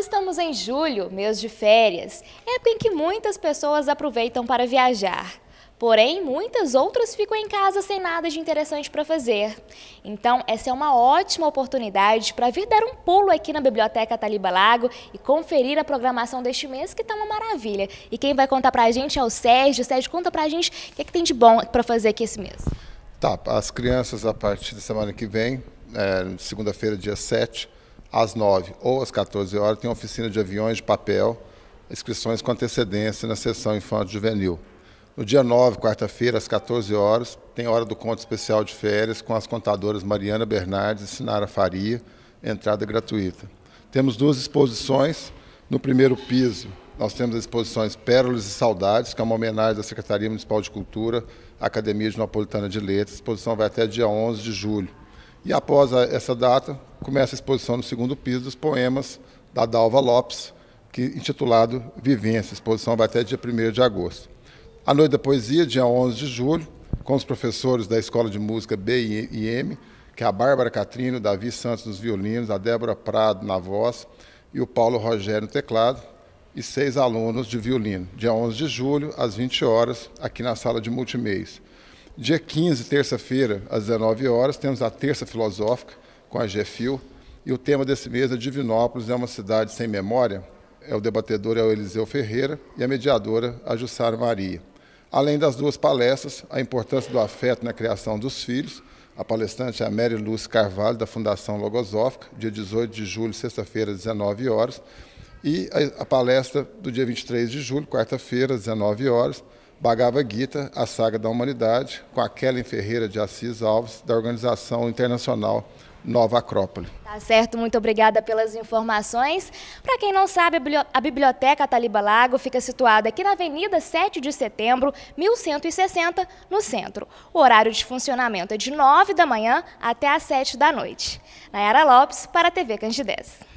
Estamos em julho, mês de férias, época em que muitas pessoas aproveitam para viajar. Porém, muitas outras ficam em casa sem nada de interessante para fazer. Então, essa é uma ótima oportunidade para vir dar um pulo aqui na Biblioteca Taliba Lago e conferir a programação deste mês, que está uma maravilha. E quem vai contar para a gente é o Sérgio. Sérgio, conta para a gente o que, é que tem de bom para fazer aqui esse mês. Tá, as crianças, a partir da semana que vem, é, segunda-feira, dia 7, às 9 ou às 14 horas, tem oficina de aviões de papel, inscrições com antecedência na sessão infantil juvenil. No dia 9, quarta-feira, às 14 horas, tem hora do conto especial de férias com as contadoras Mariana Bernardes e Sinara Faria, entrada gratuita. Temos duas exposições. No primeiro piso, nós temos as exposições Pérolas e Saudades, que é uma homenagem da Secretaria Municipal de Cultura à Academia de Napolitana de Letras. A exposição vai até dia 11 de julho. E após essa data, começa a exposição no segundo piso dos poemas da Dalva Lopes, que, intitulado Vivência. A exposição vai até dia 1 de agosto. A Noite da Poesia, dia 11 de julho, com os professores da Escola de Música B e M, que é a Bárbara Catrino, o Davi Santos nos violinos, a Débora Prado na voz e o Paulo Rogério no teclado, e seis alunos de violino. Dia 11 de julho, às 20 horas, aqui na sala de multimeios. Dia 15, terça-feira, às 19 horas, temos a Terça Filosófica, com a GFIL. E o tema desse mês é Divinópolis é uma cidade sem memória. É o debatedor é o Eliseu Ferreira e a mediadora a Jussara Maria. Além das duas palestras, a importância do afeto na criação dos filhos. A palestrante é a Mary Luz Carvalho, da Fundação Logosófica, dia 18 de julho, sexta-feira, 19 horas. E a, palestra do dia 23 de julho, quarta-feira, 19 horas, Bhagavad Gita, a Saga da Humanidade, com a Kellen Ferreira de Assis Alves, da Organização Internacional Nova Acrópole. Tá certo, muito obrigada pelas informações. Para quem não sabe, a Biblioteca Taliba Lago fica situada aqui na Avenida 7 de Setembro, 1160, no centro. O horário de funcionamento é de 9 da manhã até às 7 da noite. Nayara Lopes, para a TV Candidez.